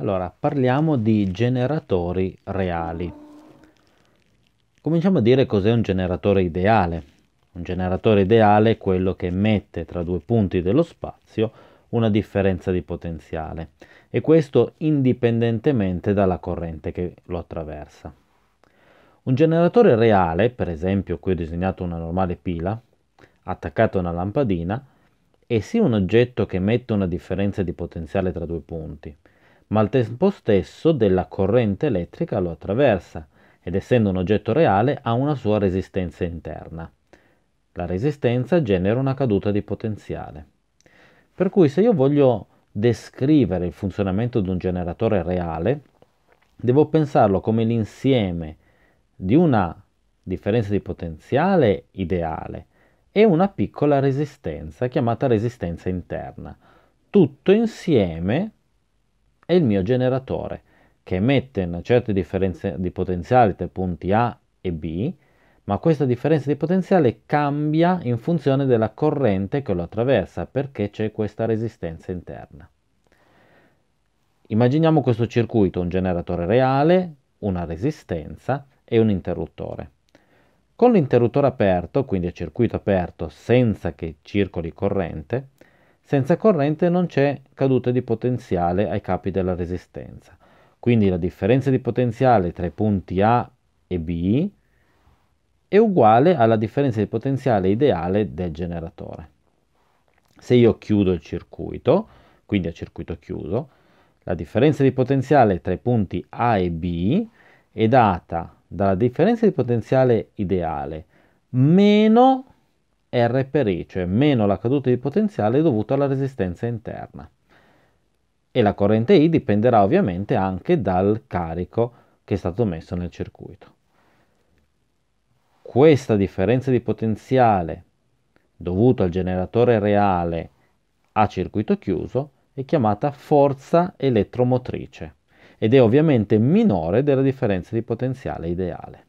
Allora, parliamo di generatori reali. Cominciamo a dire cos'è un generatore ideale. Un generatore ideale è quello che mette tra due punti dello spazio una differenza di potenziale e questo indipendentemente dalla corrente che lo attraversa. Un generatore reale, per esempio qui ho disegnato una normale pila attaccata a una lampadina, è sì un oggetto che mette una differenza di potenziale tra due punti, ma al tempo stesso della corrente elettrica lo attraversa ed essendo un oggetto reale ha una sua resistenza interna. La resistenza genera una caduta di potenziale. Per cui se io voglio descrivere il funzionamento di un generatore reale, devo pensarlo come l'insieme di una differenza di potenziale ideale e una piccola resistenza chiamata resistenza interna. Tutto insieme e il mio generatore, che emette una certa differenza di potenziale tra i punti A e B, ma questa differenza di potenziale cambia in funzione della corrente che lo attraversa perché c'è questa resistenza interna. Immaginiamo questo circuito, un generatore reale, una resistenza e un interruttore. Con l'interruttore aperto, quindi a circuito aperto senza che circoli corrente, senza corrente non c'è caduta di potenziale ai capi della resistenza. Quindi la differenza di potenziale tra i punti A e B è uguale alla differenza di potenziale ideale del generatore. Se io chiudo il circuito, quindi a circuito chiuso, la differenza di potenziale tra i punti A e B è data dalla differenza di potenziale ideale meno R per I, cioè meno la caduta di potenziale dovuta alla resistenza interna. E la corrente I dipenderà ovviamente anche dal carico che è stato messo nel circuito. Questa differenza di potenziale dovuta al generatore reale a circuito chiuso è chiamata forza elettromotrice ed è ovviamente minore della differenza di potenziale ideale.